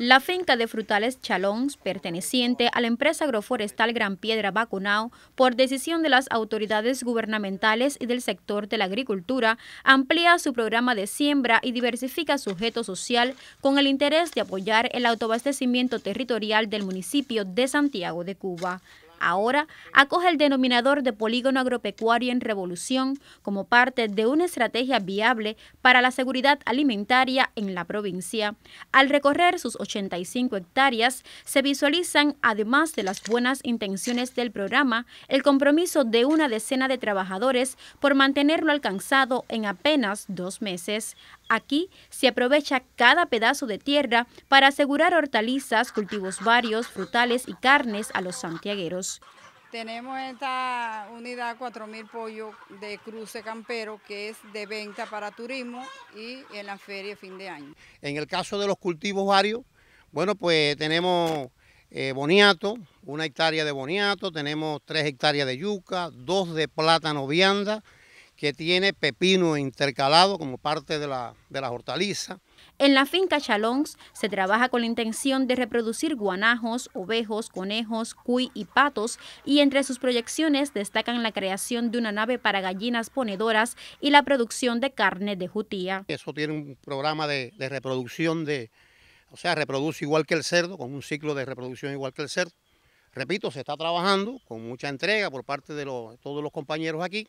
La finca de frutales Chalons, perteneciente a la empresa agroforestal Gran Piedra Bacunao, por decisión de las autoridades gubernamentales y del sector de la agricultura, amplía su programa de siembra y diversifica su objeto social con el interés de apoyar el autoabastecimiento territorial del municipio de Santiago de Cuba. Ahora acoge el denominador de polígono agropecuario en revolución como parte de una estrategia viable para la seguridad alimentaria en la provincia. Al recorrer sus 85 hectáreas, se visualizan, además de las buenas intenciones del programa, el compromiso de una decena de trabajadores por mantenerlo alcanzado en apenas dos meses. Aquí se aprovecha cada pedazo de tierra para asegurar hortalizas, cultivos varios, frutales y carnes a los santiagueros. Tenemos esta unidad 4.000 pollos de cruce campero que es de venta para turismo y en la feria fin de año. En el caso de los cultivos varios, bueno, pues tenemos eh, boniato, una hectárea de boniato, tenemos tres hectáreas de yuca, dos de plátano vianda, que tiene pepino intercalado como parte de la, de hortaliza. En la finca Chalons se trabaja con la intención de reproducir guanajos, ovejos, conejos, cuy y patos y entre sus proyecciones destacan la creación de una nave para gallinas ponedoras y la producción de carne de jutía. Eso tiene un programa de, reproducción de, o sea, reproduce igual que el cerdo, con un ciclo de reproducción igual que el cerdo. Repito, se está trabajando con mucha entrega por parte de, de todos los compañeros aquí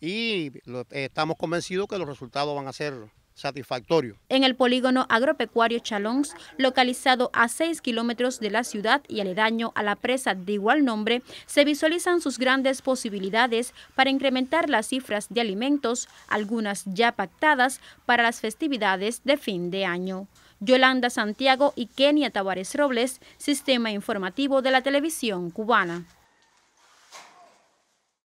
y eh, estamos convencidos que los resultados van a ser satisfactorios. En el polígono agropecuario Chalons, localizado a 6 kilómetros de la ciudad y aledaño a la presa de igual nombre, se visualizan sus grandes posibilidades para incrementar las cifras de alimentos, algunas ya pactadas para las festividades de fin de año. Yolanda Santiago y Kenia Tavares Robles, Sistema Informativo de la Televisión Cubana.